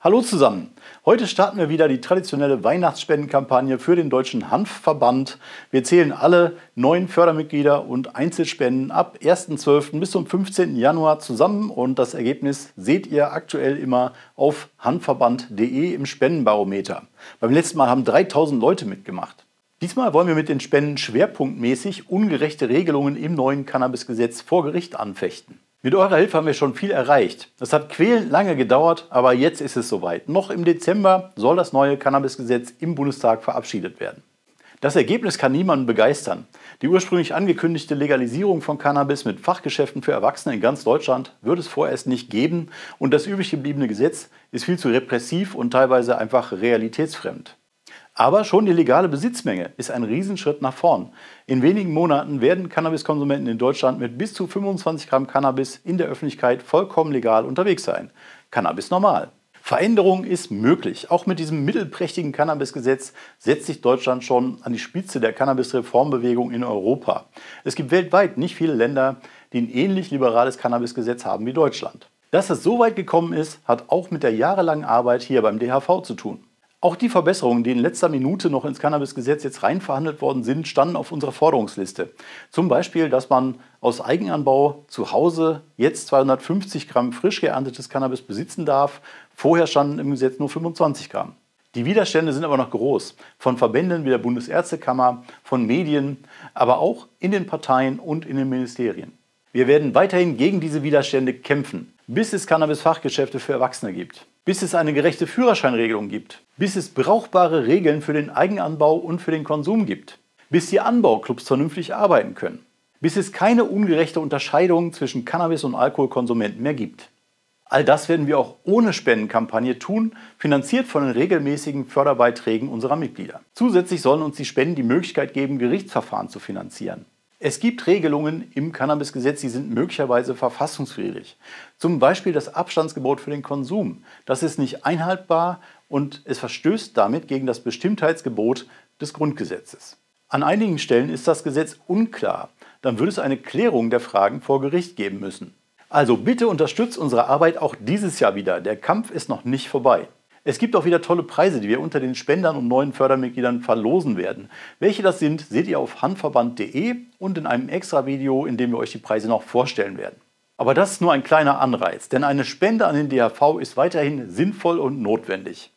Hallo zusammen. Heute starten wir wieder die traditionelle Weihnachtsspendenkampagne für den Deutschen Hanfverband. Wir zählen alle neuen Fördermitglieder und Einzelspenden ab 1.12. bis zum 15. Januar zusammen und das Ergebnis seht ihr aktuell immer auf hanfverband.de im Spendenbarometer. Beim letzten Mal haben 3000 Leute mitgemacht. Diesmal wollen wir mit den Spenden schwerpunktmäßig ungerechte Regelungen im neuen Cannabisgesetz vor Gericht anfechten. Mit eurer Hilfe haben wir schon viel erreicht. Es hat quälend lange gedauert, aber jetzt ist es soweit. Noch im Dezember soll das neue Cannabisgesetz im Bundestag verabschiedet werden. Das Ergebnis kann niemanden begeistern. Die ursprünglich angekündigte Legalisierung von Cannabis mit Fachgeschäften für Erwachsene in ganz Deutschland wird es vorerst nicht geben und das übrig gebliebene Gesetz ist viel zu repressiv und teilweise einfach realitätsfremd. Aber schon die legale Besitzmenge ist ein Riesenschritt nach vorn. In wenigen Monaten werden Cannabiskonsumenten in Deutschland mit bis zu 25 Gramm Cannabis in der Öffentlichkeit vollkommen legal unterwegs sein. Cannabis normal. Veränderung ist möglich. Auch mit diesem mittelprächtigen Cannabisgesetz setzt sich Deutschland schon an die Spitze der Cannabis-Reformbewegung in Europa. Es gibt weltweit nicht viele Länder, die ein ähnlich liberales Cannabisgesetz haben wie Deutschland. Dass es so weit gekommen ist, hat auch mit der jahrelangen Arbeit hier beim DHV zu tun. Auch die Verbesserungen, die in letzter Minute noch ins Cannabisgesetz jetzt reinverhandelt worden sind, standen auf unserer Forderungsliste. Zum Beispiel, dass man aus Eigenanbau zu Hause jetzt 250 Gramm frisch geerntetes Cannabis besitzen darf. Vorher standen im Gesetz nur 25 Gramm. Die Widerstände sind aber noch groß. Von Verbänden wie der Bundesärztekammer, von Medien, aber auch in den Parteien und in den Ministerien. Wir werden weiterhin gegen diese Widerstände kämpfen bis es Cannabis-Fachgeschäfte für Erwachsene gibt, bis es eine gerechte Führerscheinregelung gibt, bis es brauchbare Regeln für den Eigenanbau und für den Konsum gibt, bis die Anbauclubs vernünftig arbeiten können, bis es keine ungerechte Unterscheidung zwischen Cannabis- und Alkoholkonsumenten mehr gibt. All das werden wir auch ohne Spendenkampagne tun, finanziert von den regelmäßigen Förderbeiträgen unserer Mitglieder. Zusätzlich sollen uns die Spenden die Möglichkeit geben, Gerichtsverfahren zu finanzieren. Es gibt Regelungen im Cannabisgesetz, die sind möglicherweise verfassungswidrig. Zum Beispiel das Abstandsgebot für den Konsum. Das ist nicht einhaltbar und es verstößt damit gegen das Bestimmtheitsgebot des Grundgesetzes. An einigen Stellen ist das Gesetz unklar. Dann würde es eine Klärung der Fragen vor Gericht geben müssen. Also bitte unterstützt unsere Arbeit auch dieses Jahr wieder. Der Kampf ist noch nicht vorbei. Es gibt auch wieder tolle Preise, die wir unter den Spendern und neuen Fördermitgliedern verlosen werden. Welche das sind, seht ihr auf handverband.de und in einem extra Video, in dem wir euch die Preise noch vorstellen werden. Aber das ist nur ein kleiner Anreiz, denn eine Spende an den DHV ist weiterhin sinnvoll und notwendig.